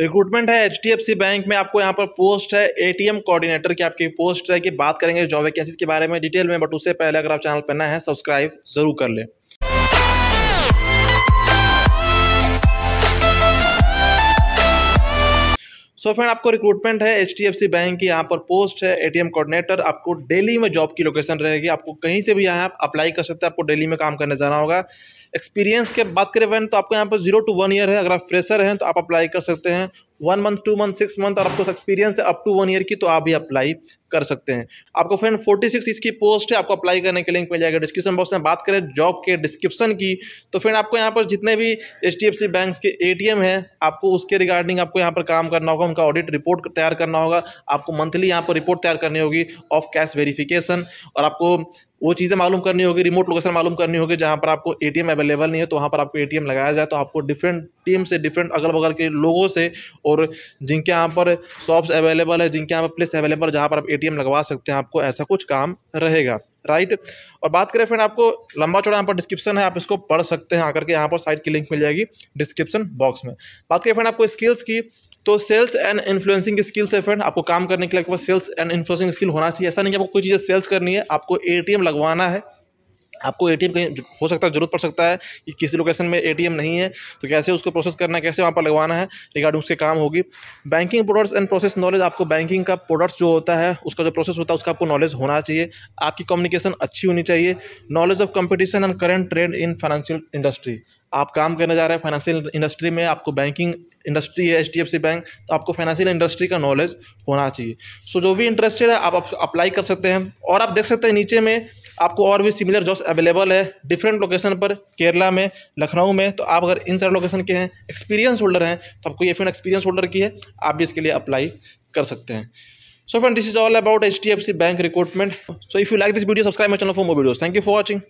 recruitment है H bank में आपको यहाँ पर पोस्ट है एटीएम कोऑर्डिनेटर की आपकी पोस्ट है कि बात करेंगे जॉब वैकेंसीज के बारे में डिटेल में बट उससे पहले अगर आप चैनल पर नए है सब्सक्राइब जरूर कर लें सो so फ्रेंड आपको रिक्रूटमेंट है एच बैंक की यहाँ पर पोस्ट है एटीएम कोऑर्डिनेटर आपको डेली में जॉब की लोकेशन रहेगी आपको कहीं से भी यहाँ आप अप्लाई कर सकते हैं आपको डेली में काम करने जाना होगा एक्सपीरियंस के बात करें वैन तो आपको यहाँ पर जीरो टू वन ईयर है अगर आप फ्रेशर हैं तो आप अप्लाई कर सकते हैं one month two month six month और आपको एक्सपीरियंस है अप टू वन ईयर की तो आप भी अप्लाई कर सकते हैं आपको फ्रेंड फोर्टी सिक्स इसकी पोस्ट है आपको अप्लाई करने के लिंक मिल जाएगा डिस्क्रिप्शन बॉक्स में बात करें जॉब के डिस्क्रिप्शन की तो फ्रेंड आपको यहाँ पर जितने भी H D F C bank के ए टी एम है आपको उसके रिगार्डिंग आपको यहाँ पर काम करना होगा उनका ऑडिट रिपोर्ट तैयार करना होगा आपको मंथली यहाँ पर रिपोर्ट तैयार करनी होगी ऑफ कैश वेरीफिकेशन और आपको वो चीज़ें मालूम करनी होगी रिमोट लोकेशन मालूम करनी होगी जहाँ पर आपको ए अवेलेबल नहीं है तो वहाँ पर आपको ए लगाया जाए तो आपको डिफरेंट टीम से डिफरेंट अगल बगल के लोगों से और जिनके यहाँ पर शॉप्स अवेलेबल है जिनके यहाँ पर प्लेस अवेलेबल जहाँ पर आप ए लगवा सकते हैं आपको ऐसा कुछ काम रहेगा राइट और बात करें फ्रेंड आपको लंबा चौड़ा यहाँ पर डिस्क्रिप्शन है आप इसको पढ़ सकते हैं आकर के यहाँ पर साइट की लिंक मिल जाएगी डिस्क्रिप्शन बॉक्स में बात करें फ्रेंड आपको स्किल्स की तो सेल्स एंड इन्फ्लुएंसिंग स्किल्स है फ्रेंड आपको काम करने के लिए पास सेल्स एंड इन्फ्लुएंसिंग स्किल होना चाहिए ऐसा नहीं कि आपको कोई चीज़ें सेल्स करनी है आपको ए लगवाना है आपको ए टी कहीं हो सकता है ज़रूरत पड़ सकता है कि किसी लोकेशन में ए नहीं है तो कैसे उसको प्रोसेस करना है कैसे वहाँ पर लगवाना है रिगार्डिंग उसके काम होगी banking products and process knowledge आपको बैंकिंग का प्रोडक्ट्स जो होता है उसका जो प्रोसेस होता है उसका आपको नॉलेज होना चाहिए आपकी कम्युनिकेशन अच्छी होनी चाहिए knowledge of competition and current trend in financial industry आप काम करने जा रहे हैं फाइनेंशियल इंडस्ट्री में आपको बैंकिंग इंडस्ट्री है H D F C bank तो आपको फाइनेंशियल इंडस्ट्री का नॉलेज होना चाहिए सो जो भी इंटरेस्टेड है आप अप्लाई कर सकते हैं और आप देख सकते हैं नीचे में आपको और भी सिमिलर जॉब्स अवेलेबल है डिफरेंट लोकेशन पर केरला में लखनऊ में तो आप अगर इन सारे लोकेशन के हैं एक्सपीरियंस होल्डर हैं तो आपको ये फ्रेंड एक्सपीरियंस होल्डर की है आप भी इसके लिए अप्लाई कर सकते हैं is all about H D F C bank recruitment so if you like this video subscribe my channel for more videos thank you for watching